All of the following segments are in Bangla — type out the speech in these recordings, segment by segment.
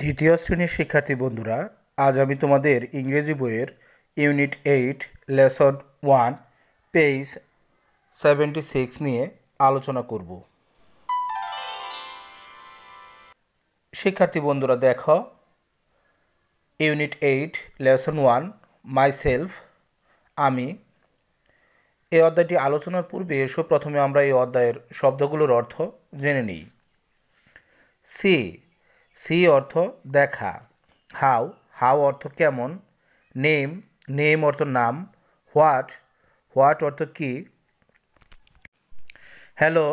দ্বিতীয় শ্রেণীর শিক্ষার্থী বন্ধুরা আজ আমি তোমাদের ইংরেজি বইয়ের unit eight lesson one page seventy six নিয়ে আলোচনা করব শিক্ষার্থী বন্ধুরা দেখো unit eight lesson one myself আমি এই অধ্যায়টি আলোচনার পূর্বে এসো প্রথমে আমরা এই অধ্যায়ের শব্দগুলোর অর্থ জেনে নিই সি সি অর্থ দেখা হাউ হাউ অর্থ কেমন নেম নেম অর্থ নাম হোয়াট হোয়াট অর্থ কি হ্যালো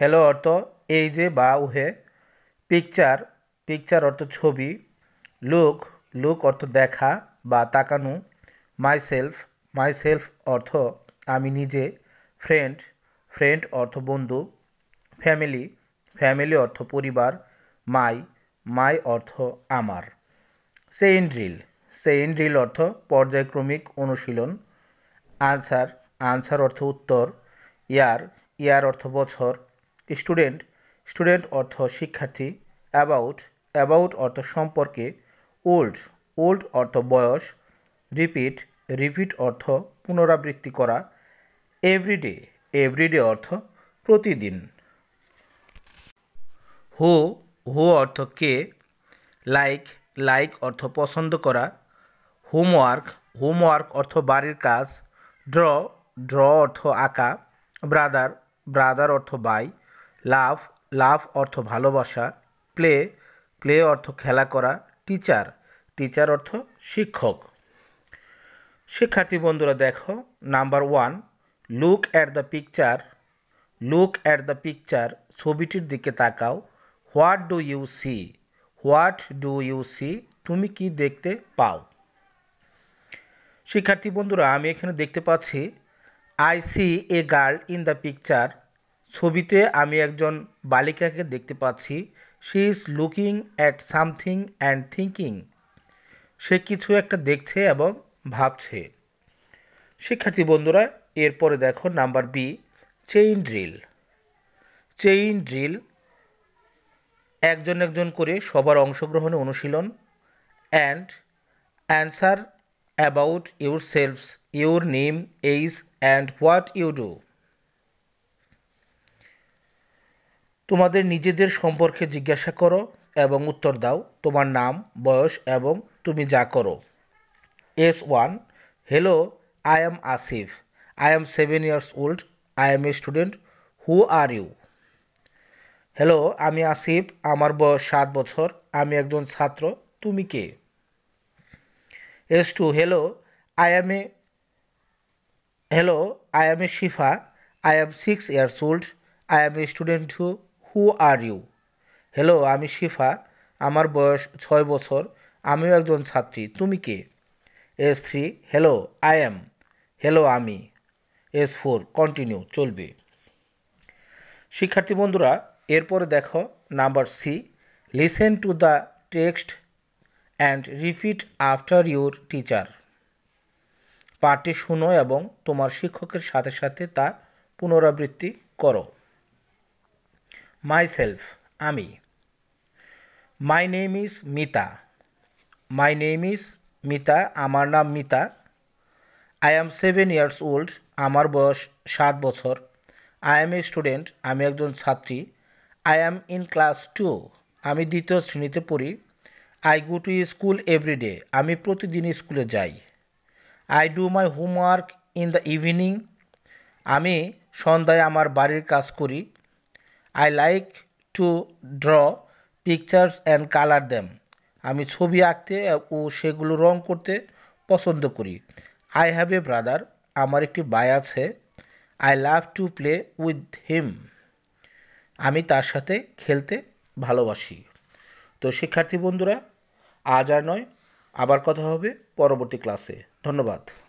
হ্যালো অর্থ এই যে বা উহে পিকচার পিকচার অর্থ ছবি লুক লুক অর্থ দেখা বা তাকানো মাই মাই সেলফ অর্থ আমি নিজে ফ্রেন্ড ফ্রেন্ড অর্থ বন্ধু ফ্যামিলি ফ্যামিলি অর্থ পরিবার মাই মাই অর্থ আমার সেইন ড্রিল সেইন ড্রিল অর্থ পর্যায়ক্রমিক অনুশীলন আনসার আনসার অর্থ উত্তর ইয়ার ইয়ার অর্থ বছর স্টুডেন্ট স্টুডেন্ট অর্থ শিক্ষার্থী অ্যাবাউট অ্যাবাউট অর্থ সম্পর্কে ওল্ড ওল্ড অর্থ বয়স রিপিট রিপিট অর্থ পুনরাবৃত্তি করা এভরিডে এভরিডে অর্থ প্রতিদিন হু হু অর্থ কে লাইক লাইক অর্থ পছন্দ করা হোমওয়ার্ক হোমওয়ার্ক অর্থ বাড়ির কাজ ড্র ড্র অর্থ আঁকা ব্রাদার ব্রাদার অর্থ বাই লাভ লাভ অর্থ ভালোবাসা প্লে প্লে অর্থ খেলা করা টিচার টিচার অর্থ শিক্ষক শিক্ষার্থী বন্ধুরা দেখো number one look at the picture look at the picture ছবিটির দিকে তাকাও what do you see what do you see তুমি কি দেখতে পাও শিক্ষার্থী বন্ধুরা আমি এখানে দেখতে পাচ্ছি I see a girl in the picture ছবিতে আমি একজন বালিকাকে দেখতে পাচ্ছি she is looking at something and thinking সে কিছু একটা দেখছে এবং ভাবছে শিক্ষার্থী বন্ধুরা এরপরে দেখো number B chain drill chain drill একজন একজন করে সবার অংশগ্রহণে অনুশীলন and answer about yourselves your name age and what you do তোমাদের নিজেদের সম্পর্কে জিজ্ঞাসা করো এবং উত্তর দাও তোমার নাম বয়স এবং তুমি যা করো S one hello I am Asif I am seven years old I am a student who are you hello আমি আসিফ আমার বয়স সাত বছর আমি একজন ছাত্র তুমি কে S two hello I am a hello I am a Shifa I am six years old I am a student who who are you hello আমি শিফা আমার বয়স ছয় বছর আমিও একজন ছাত্রী তুমি কে S three hello I am hello আমি এস ফোর কন্টিনিউ চলবে শিক্ষার্থী বন্ধুরা এরপরে দেখো number C listen to the text and repeat after your teacher পাঠটি শুনো এবং তোমার শিক্ষকের সাথে সাথে তা পুনরাবৃত্তি করো মাই সেলফ আমি my name is Mita my name is Mita আমার নাম Mita I am seven years old আমার বয়স সাত বছর আই অ্যাম এ স্টুডেন্ট আমি একজন ছাত্রী I am in class two আমি দ্বিতীয় শ্রেণীতে পড়ি I go to school every day আমি প্রতিদিন স্কুলে যাই I do my homework in the evening আমি সন্ধ্যায় আমার বাড়ির কাজ করি I like to draw pictures and colour them আমি ছবি আঁকতে ও সেগুলো রং করতে পছন্দ করি আই হ্যাভ এ ব্রাদার আমার একটি ভাই আছে I love to play with him আমি তার সাথে খেলতে ভালোবাসি তো শিক্ষার্থী বন্ধুরা আজ আর নয় আবার কথা হবে পরবর্তী ক্লাসে ধন্যবাদ